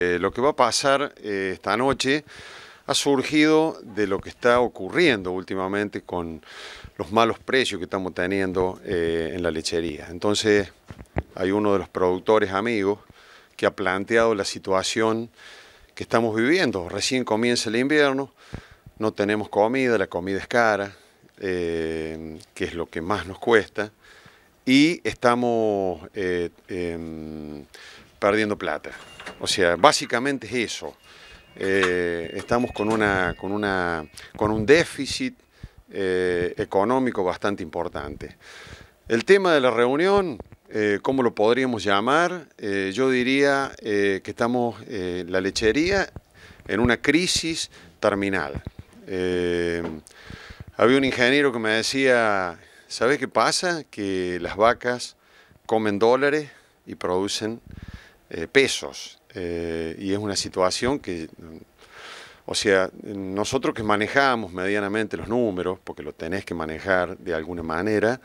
Eh, lo que va a pasar eh, esta noche ha surgido de lo que está ocurriendo últimamente con los malos precios que estamos teniendo eh, en la lechería. Entonces hay uno de los productores amigos que ha planteado la situación que estamos viviendo. Recién comienza el invierno, no tenemos comida, la comida es cara, que es lo que más nos cuesta, y estamos em, perdiendo plata. O sea, básicamente es eso. Eh, estamos con, una, con, una, con un déficit eh, económico bastante importante. El tema de la reunión, eh, ¿cómo lo podríamos llamar? yo diría que estamos, la lechería, en una crisis terminal. había un ingeniero que me decía, ¿sabes qué pasa? Que las vacas comen dólares y producen eh, pesos. Eh, y es una situación que, o sea, nosotros que manejamos medianamente los números, porque lo tenés que manejar de alguna manera,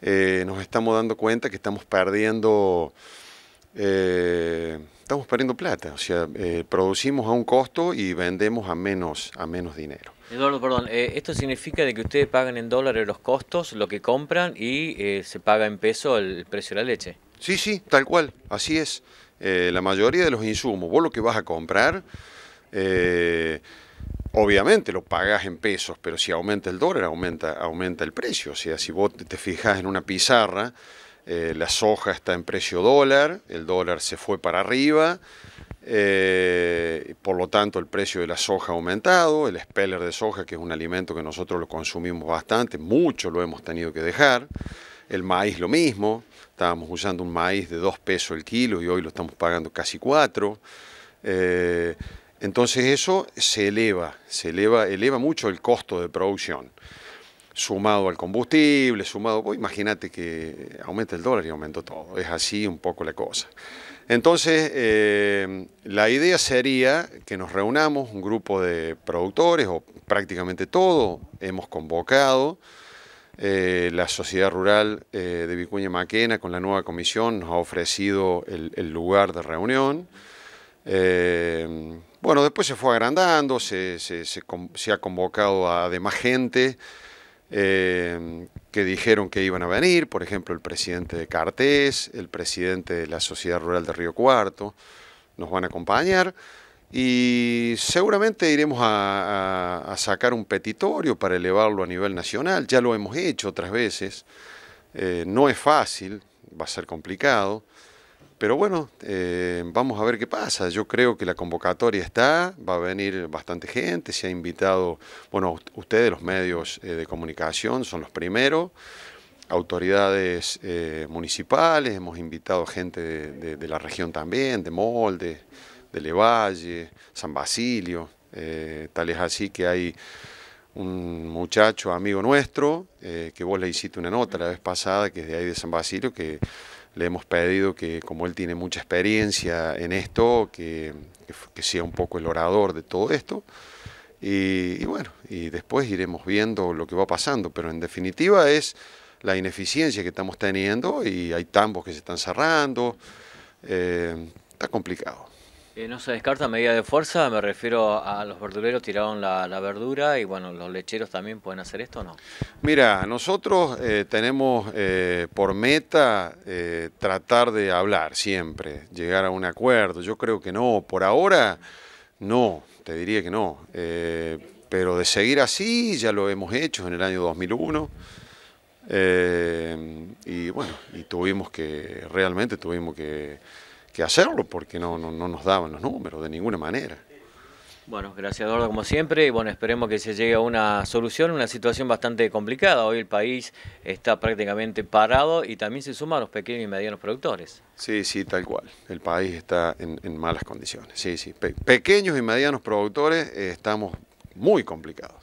eh, nos estamos dando cuenta que estamos perdiendo, estamos perdiendo plata. O sea, producimos a un costo y vendemos a menos, a menos dinero. Eduardo, perdón, esto significa de que ustedes pagan en dólares los costos, lo que compran y se paga en peso el precio de la leche. Sí, sí, tal cual, así es. Eh, la mayoría de los insumos, vos lo que vas a comprar, eh, obviamente lo pagás en pesos, pero si aumenta el dólar, aumenta, aumenta el precio. O sea, si vos te fijas en una pizarra, eh, la soja está en precio dólar, el dólar se fue para arriba, por lo tanto el precio de la soja ha aumentado, el speller de soja, que es un alimento que nosotros lo consumimos bastante, mucho lo hemos tenido que dejar. El maíz lo mismo, estábamos usando un maíz de 2 pesos el kilo y hoy lo estamos pagando casi 4. Eh, entonces eso se eleva, se eleva, eleva mucho el costo de producción. Sumado al combustible, sumado, imagínate que aumenta el dólar y aumenta todo. Es así un poco la cosa. Entonces, eh, la idea sería que nos reunamos, un grupo de productores, o prácticamente todo, hemos convocado eh, la Sociedad Rural eh, de Vicuña Maquena con la nueva comisión nos ha ofrecido el, lugar de reunión. Eh, bueno, después se fue agrandando, se, ha convocado a demás gente que dijeron que iban a venir, por ejemplo, el presidente de Cartés, el presidente de la Sociedad Rural de Río Cuarto, nos van a acompañar y seguramente iremos a, sacar un petitorio para elevarlo a nivel nacional, ya lo hemos hecho otras veces, eh, no es fácil, va a ser complicado, pero bueno, eh, vamos a ver qué pasa, yo creo que la convocatoria está, va a venir bastante gente, se ha invitado, bueno, ustedes los medios eh, de comunicación son los primeros, autoridades municipales, hemos invitado gente de la región también, de Molde, de Levalle, San Basilio, eh, tal es así que hay un muchacho amigo nuestro, eh, que vos le hiciste una nota la vez pasada, que es de ahí de San Basilio, que le hemos pedido que, como él tiene mucha experiencia en esto, que, sea un poco el orador de todo esto. Y, bueno, y después iremos viendo lo que va pasando, pero en definitiva es la ineficiencia que estamos teniendo y hay tambos que se están cerrando, eh, está complicado. Eh, no se descarta medida de fuerza, me refiero a los verduleros tiraron la, verdura y bueno, los lecheros también pueden hacer esto o no. Mira, nosotros eh, tenemos eh, por meta tratar de hablar siempre, llegar a un acuerdo. Yo creo que no, por ahora no, te diría que no. pero de seguir así ya lo hemos hecho en el año 2001. y bueno, y tuvimos que, realmente tuvimos que que hacerlo porque no, no, nos daban los números de ninguna manera. Bueno, gracias Eduardo como siempre y bueno, esperemos que se llegue a una solución, una situación bastante complicada. Hoy el país está prácticamente parado y también se suman los pequeños y medianos productores. Sí, sí, tal cual. El país está en, malas condiciones. Sí, sí. pequeños y medianos productores eh, estamos muy complicados.